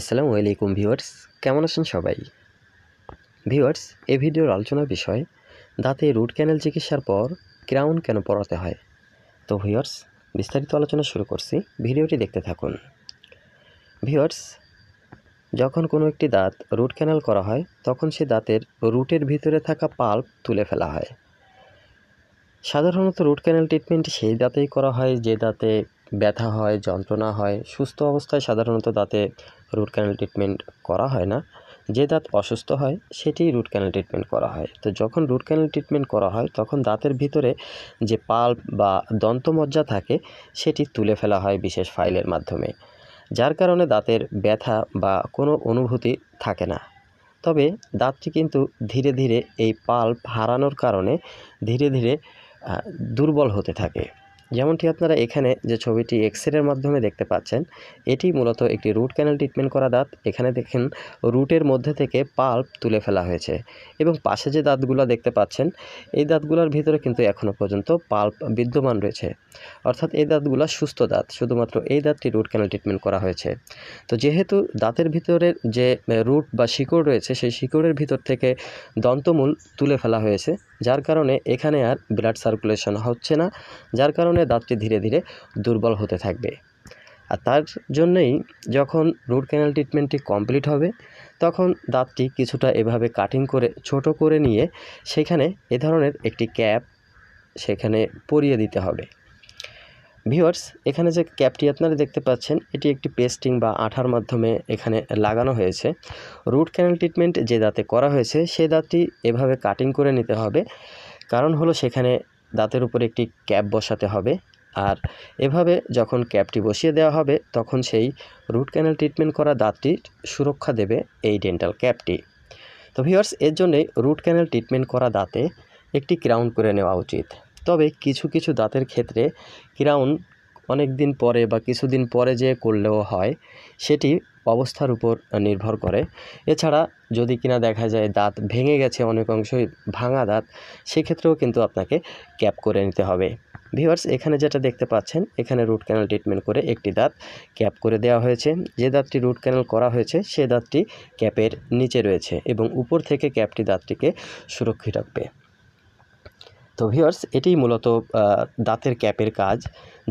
আসসালামু আলাইকুম ভিউয়ার্স কেমন আছেন সবাই ভিউয়ার্স এ ভিডিওর আলোচনার বিষয় দাঁতে রুট ক্যানেল চিকিৎসার পর ক্রাউন কেন পড়াতে হয় তো ভিউয়ার্স বিস্তারিত আলোচনা শুরু করছি ভিডিওটি দেখতে থাকুন ভিউয়ার্স যখন কোনো একটি দাঁত রুট ক্যানেল করা হয় তখন সে দাঁতের রুটের ভিতরে থাকা পাল্প তুলে ফেলা হয় সাধারণত রুট ক্যানেল ট্রিটমেন্ট সেই দাঁতেই করা হয় যে দাঁতে ব্যথা হয় যন্ত্রণা হয় সুস্থ অবস্থায় সাধারণত দাঁতে রুট ক্যানেল ট্রিটমেন্ট করা হয় না যে দাঁত অসুস্থ হয় সেটি রুট ক্যানেল ট্রিটমেন্ট করা হয় তো যখন রুট ক্যানেল ট্রিটমেন্ট করা হয় তখন দাঁতের ভিতরে যে পাল্প বা দন্তমজ্জা থাকে সেটি তুলে ফেলা হয় বিশেষ ফাইলের মাধ্যমে যার কারণে দাঁতের ব্যথা বা কোনো অনুভূতি থাকে না তবে দাঁতটি কিন্তু ধীরে ধীরে এই পাল্প হারানোর কারণে ধীরে ধীরে দুর্বল হতে থাকে যেমনটি আপনারা এখানে যে ছবিটি এক্সরের মাধ্যমে দেখতে পাচ্ছেন এটি মূলত একটি রুট ক্যানেল ট্রিটমেন্ট করা দাঁত এখানে দেখেন রুটের মধ্যে থেকে পাল্প তুলে ফেলা হয়েছে এবং পাশে যে দাঁতগুলো দেখতে পাচ্ছেন এই দাঁতগুলোর ভিতরে কিন্তু এখনও পর্যন্ত পাল্প বিদ্যমান রয়েছে অর্থাৎ এই দাঁতগুলো সুস্থ দাঁত শুধুমাত্র এই দাঁতটি রুট ক্যানেল ট্রিটমেন্ট করা হয়েছে তো যেহেতু দাঁতের ভিতরের যে রুট বা শিকড় রয়েছে সেই শিকড়ের ভিতর থেকে দন্তমূল তুলে ফেলা হয়েছে যার কারণে এখানে আর ব্লাড সার্কুলেশন হচ্ছে না যার কারণে দাঁতটি ধীরে ধীরে দুর্বল হতে থাকবে আর তার জন্যেই যখন রুট ক্যানাল ট্রিটমেন্টটি কমপ্লিট হবে তখন দাঁতটি কিছুটা এভাবে কাটিং করে ছোট করে নিয়ে সেখানে এ ধরনের একটি ক্যাপ সেখানে পরিয়ে দিতে হবে ভিওয়ার্স এখানে যে ক্যাপটি আপনারা দেখতে পাচ্ছেন এটি একটি পেস্টিং বা আঠার মাধ্যমে এখানে লাগানো হয়েছে রুট ক্যানেল ট্রিটমেন্ট যে দাঁতে করা হয়েছে সে দাঁতটি এভাবে কাটিং করে নিতে হবে কারণ হলো সেখানে দাঁতের উপর একটি ক্যাপ বসাতে হবে আর এভাবে যখন ক্যাপটি বসিয়ে দেওয়া হবে তখন সেই রুট ক্যানেল ট্রিটমেন্ট করা দাঁতটি সুরক্ষা দেবে এই ডেন্টাল ক্যাপটি তো ভিওয়ার্স এর জন্যে রুট ক্যানেল ট্রিটমেন্ট করা দাঁতে একটি ক্রাউন করে নেওয়া উচিত তবে কিছু কিছু দাঁতের ক্ষেত্রে ক্রাউন অনেক দিন পরে বা কিছুদিন পরে যে করলেও হয় সেটি অবস্থার উপর নির্ভর করে এছাড়া যদি কিনা দেখা যায় দাঁত ভেঙে গেছে অনেক অংশই ভাঙা দাঁত সেক্ষেত্রেও কিন্তু আপনাকে ক্যাপ করে নিতে হবে ভিউয়ার্স এখানে যেটা দেখতে পাচ্ছেন এখানে রুট ক্যানেল ট্রিটমেন্ট করে একটি দাঁত ক্যাপ করে দেওয়া হয়েছে যে দাঁতটি রুট ক্যানেল করা হয়েছে সে দাঁতটি ক্যাপের নিচে রয়েছে এবং উপর থেকে ক্যাপটি দাঁতটিকে সুরক্ষিত রাখবে তো ভিওর্স এটি মূলত দাঁতের ক্যাপের কাজ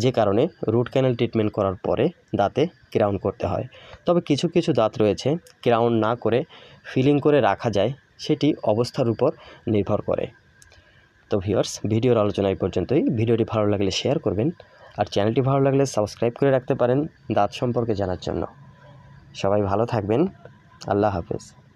যে কারণে রুট ক্যানেল ট্রিটমেন্ট করার পরে দাঁতে ক্রাউন করতে হয় তবে কিছু কিছু দাঁত রয়েছে ক্রাউন না করে ফিলিং করে রাখা যায় সেটি অবস্থার উপর নির্ভর করে তো ভিওর্স ভিডিওর আলোচনা এই পর্যন্তই ভিডিওটি ভালো লাগলে শেয়ার করবেন আর চ্যানেলটি ভালো লাগলে সাবস্ক্রাইব করে রাখতে পারেন দাঁত সম্পর্কে জানার জন্য সবাই ভালো থাকবেন আল্লাহ হাফেজ